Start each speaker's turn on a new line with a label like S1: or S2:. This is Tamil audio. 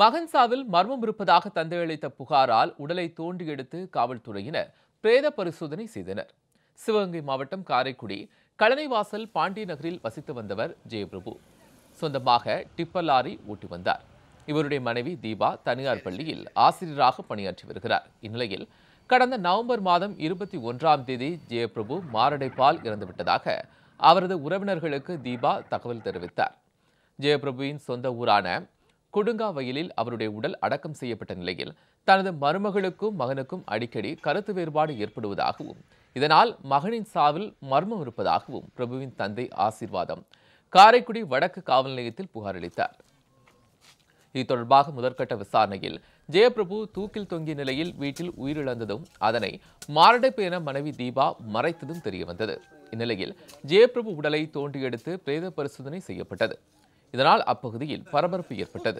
S1: மகன்சாவில் மர்மம் இருப்பதாக தந்தை அளித்த புகாரால் உடலை தோண்டி எடுத்து காவல்துறையினர் பிரேத பரிசோதனை செய்தனர் சிவகங்கை மாவட்டம் காரைக்குடி கழனைவாசல் பாண்டிய நகரில் வசித்து வந்தவர் ஜெயபிரபு சொந்தமாக டிப்பர் லாரி ஓட்டி வந்தார் இவருடைய மனைவி தீபா தனியார் பள்ளியில் ஆசிரியராக பணியாற்றி வருகிறார் இந்நிலையில் கடந்த நவம்பர் மாதம் இருபத்தி ஒன்றாம் தேதி ஜெயபிரபு மாரடைப்பால் இறந்துவிட்டதாக அவரது உறவினர்களுக்கு தீபா தகவல் தெரிவித்தார் ஜெயபிரபுவின் சொந்த ஊரான வயலில் அவருடைய உடல் அடக்கம் செய்யப்பட்ட நிலையில் தனது மருமகளுக்கும் மகனுக்கும் அடிக்கடி கருத்து வேறுபாடு ஏற்படுவதாகவும் இதனால் மகனின் சாவில் மர்மம் இருப்பதாகவும் பிரபுவின் தந்தை ஆசீர்வாதம் காரைக்குடி வடக்கு காவல் நிலையத்தில் புகாரளித்தார் இது தொடர்பாக முதற்கட்ட விசாரணையில் ஜெயபிரபு தூக்கில் தொங்கிய நிலையில் வீட்டில் உயிரிழந்ததும் அதனை மாரடைப்பு என மனைவி தீபா மறைத்ததும் தெரியவந்தது இந்நிலையில் ஜெயபிரபு உடலை தோண்டியெடுத்து பிரேத பரிசோதனை செய்யப்பட்டது இதனால் அப்பகுதியில் பரபரப்பு ஏற்பட்டது